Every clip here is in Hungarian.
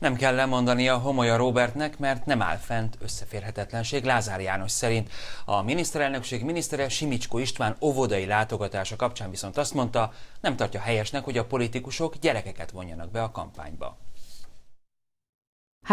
Nem kell lemondani a Homolya Robertnek, mert nem áll fent összeférhetetlenség Lázár János szerint. A miniszterelnökség minisztere Simicsko István óvodai látogatása kapcsán viszont azt mondta, nem tartja helyesnek, hogy a politikusok gyerekeket vonjanak be a kampányba.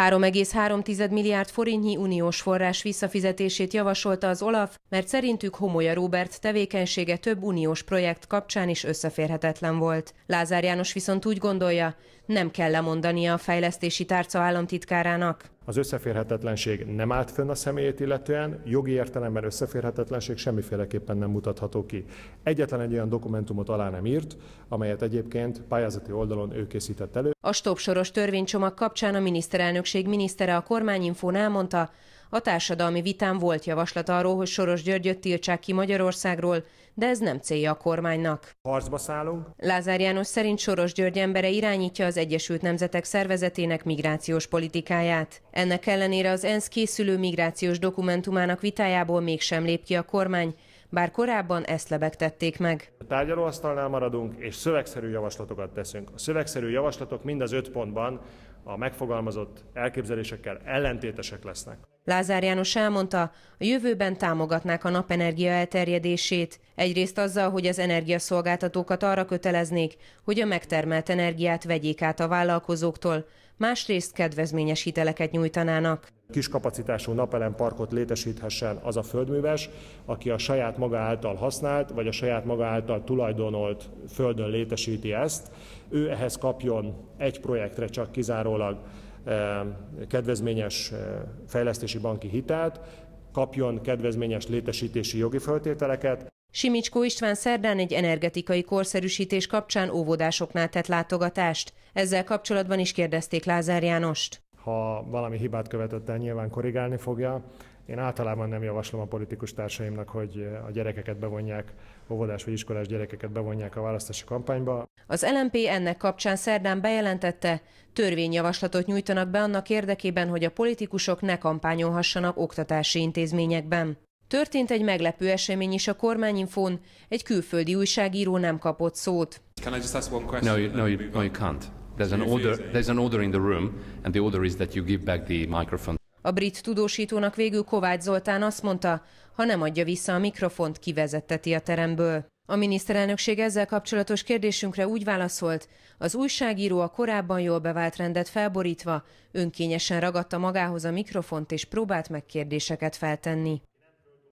3,3 milliárd forintnyi uniós forrás visszafizetését javasolta az Olaf, mert szerintük Homolya Róbert tevékenysége több uniós projekt kapcsán is összeférhetetlen volt. Lázár János viszont úgy gondolja, nem kell lemondania a fejlesztési tárca államtitkárának az összeférhetetlenség nem állt fönn a személyét illetően, jogi értelemben összeférhetetlenség semmiféleképpen nem mutatható ki. Egyetlen egy olyan dokumentumot alá nem írt, amelyet egyébként pályázati oldalon ő készített elő. A stopsoros törvénycsomag kapcsán a miniszterelnökség minisztere a kormányinfón elmondta, a társadalmi vitán volt javaslat arról, hogy Soros Györgyöt tiltsák ki Magyarországról, de ez nem célja a kormánynak. Harcba szállunk. Lázár János szerint Soros György embere irányítja az Egyesült Nemzetek Szervezetének migrációs politikáját. Ennek ellenére az ENSZ készülő migrációs dokumentumának vitájából mégsem lép ki a kormány, bár korábban ezt lebegtették meg. A tárgyalóasztalnál maradunk, és szövegszerű javaslatokat teszünk. A szövegszerű javaslatok mind az öt pontban a megfogalmazott elképzelésekkel ellentétesek lesznek. Lázár János elmondta, a jövőben támogatnák a napenergia elterjedését, egyrészt azzal, hogy az energiaszolgáltatókat arra köteleznék, hogy a megtermelt energiát vegyék át a vállalkozóktól, másrészt kedvezményes hiteleket nyújtanának. Kis kapacitású napelemparkot létesíthessen az a földműves, aki a saját maga által használt, vagy a saját maga által tulajdonolt földön létesíti ezt. Ő ehhez kapjon egy projektre csak kizárólag kedvezményes fejlesztési banki hitelt, kapjon kedvezményes létesítési jogi föltételeket. Simicskó István szerdán egy energetikai korszerűsítés kapcsán óvodásoknál tett látogatást. Ezzel kapcsolatban is kérdezték Lázár Jánost. Ha valami hibát követett el, nyilván korrigálni fogja. Én általában nem javaslom a politikus társaimnak, hogy a gyerekeket bevonják, óvodás vagy iskolás gyerekeket bevonják a választási kampányba. Az LMP ennek kapcsán szerdán bejelentette, törvényjavaslatot nyújtanak be annak érdekében, hogy a politikusok ne kampányolhassanak oktatási intézményekben. Történt egy meglepő esemény is a kormányinfón, egy külföldi újságíró nem kapott szót. A brit tudósítónak végül Kovács Zoltán azt mondta, ha nem adja vissza a mikrofont, kivezetteti a teremből. A miniszterelnökség ezzel kapcsolatos kérdésünkre úgy válaszolt, az újságíró a korábban jól bevált rendet felborítva önkényesen ragadta magához a mikrofont és próbált meg kérdéseket feltenni.